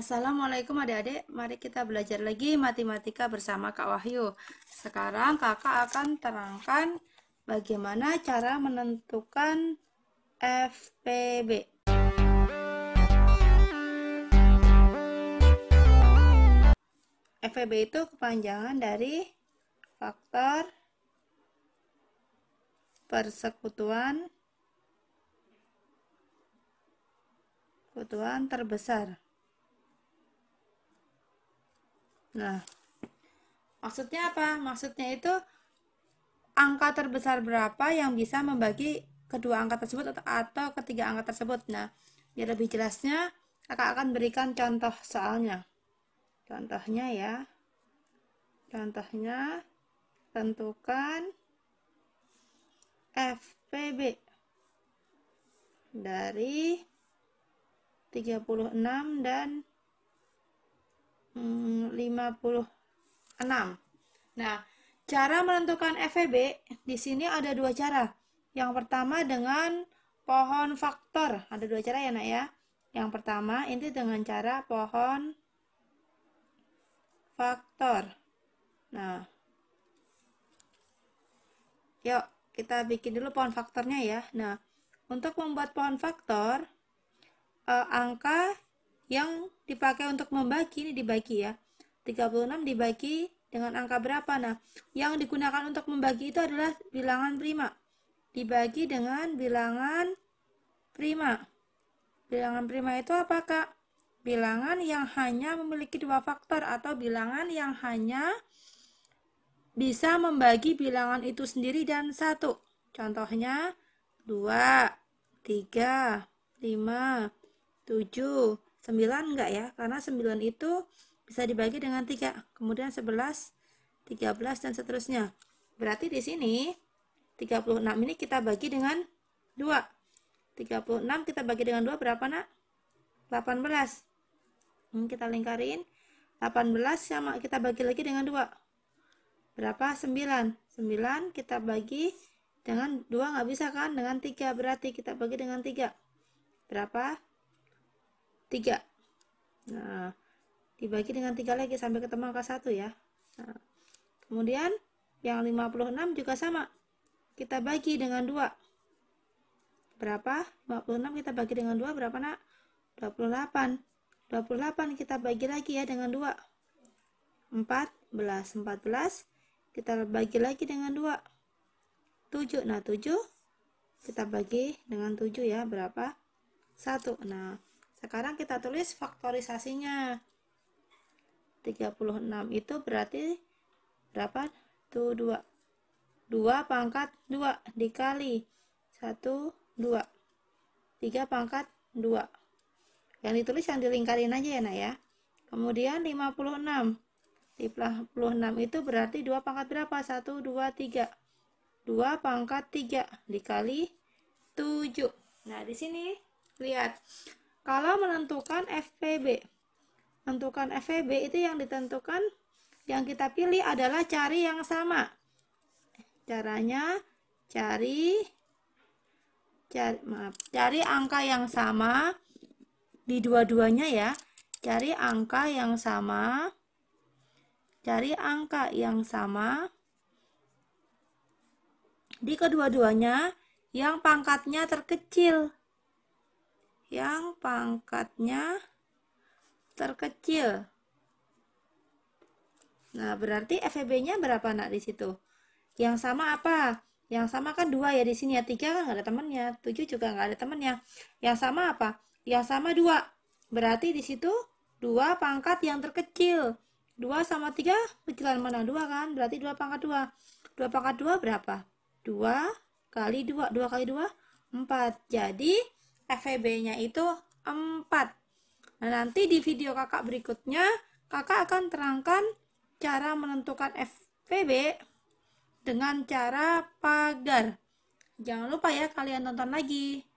Assalamualaikum adik-adik, mari kita belajar lagi matematika bersama Kak Wahyu. Sekarang kakak akan terangkan bagaimana cara menentukan FPB. FPB itu kepanjangan dari faktor persekutuan kutuan terbesar. Nah, maksudnya apa? Maksudnya itu angka terbesar berapa yang bisa membagi kedua angka tersebut atau, ketiga angka tersebut. Nah, biar lebih jelasnya, kakak akan berikan contoh soalnya. Contohnya ya, contohnya tentukan FPB dari 36 dan hmm, Nah, cara menentukan FEB di sini ada dua cara. Yang pertama dengan pohon faktor. Ada dua cara ya, Nak ya. Yang pertama itu dengan cara pohon faktor. Nah, yuk kita bikin dulu pohon faktornya ya. Nah, untuk membuat pohon faktor, eh, angka yang dipakai untuk membagi ini dibagi ya. 36 dibagi dengan angka berapa? Nah, yang digunakan untuk membagi itu adalah bilangan prima. Dibagi dengan bilangan prima. Bilangan prima itu apa, Kak? Bilangan yang hanya memiliki dua faktor atau bilangan yang hanya bisa membagi bilangan itu sendiri dan satu. Contohnya 2, 3, 5, 7, 9 enggak ya? Karena 9 itu bisa dibagi dengan 3, kemudian 11, 13, dan seterusnya. Berarti di sini 36 ini kita bagi dengan 2. 36 kita bagi dengan 2 berapa nak? 18. Hmm, kita lingkarin. 18 sama kita bagi lagi dengan 2. Berapa? 9. 9 kita bagi dengan 2 nggak bisa kan? Dengan 3 berarti kita bagi dengan 3. Berapa? 3. Nah, dibagi dengan 3 lagi sampai ketemu angka 1 ya nah, kemudian yang 56 juga sama kita bagi dengan 2 berapa? 56 kita bagi dengan 2 berapa nak? 28 28 kita bagi lagi ya dengan 2 14 14 kita bagi lagi dengan 2 7 nah 7 kita bagi dengan 7 ya berapa 1 nah sekarang kita tulis faktorisasinya 36 itu berarti berapa? Tuh 2. 2 pangkat 2 dikali 1 2. 3 pangkat 2. Yang ditulis yang dilingkarin aja ya, Nak ya. Kemudian 56. 56 itu berarti 2 pangkat berapa? 1 2 3. 2 pangkat 3 dikali 7. Nah, di sini lihat. Kalau menentukan FPB tentukan FEB itu yang ditentukan yang kita pilih adalah cari yang sama caranya cari cari maaf cari angka yang sama di dua-duanya ya cari angka yang sama cari angka yang sama di kedua-duanya yang pangkatnya terkecil yang pangkatnya terkecil. Nah, berarti FEB-nya berapa nak di situ? Yang sama apa? Yang sama kan dua ya di sini ya. Tiga kan nggak ada temennya. Tujuh juga nggak ada temennya. Yang sama apa? Yang sama dua. Berarti di situ dua pangkat yang terkecil. Dua sama tiga kecilan mana? Dua kan? Berarti dua pangkat dua. Dua pangkat dua berapa? Dua kali dua. Dua kali dua? Empat. Jadi FEB-nya itu empat. Nah, nanti di video kakak berikutnya, kakak akan terangkan cara menentukan FPB dengan cara pagar. Jangan lupa ya kalian tonton lagi.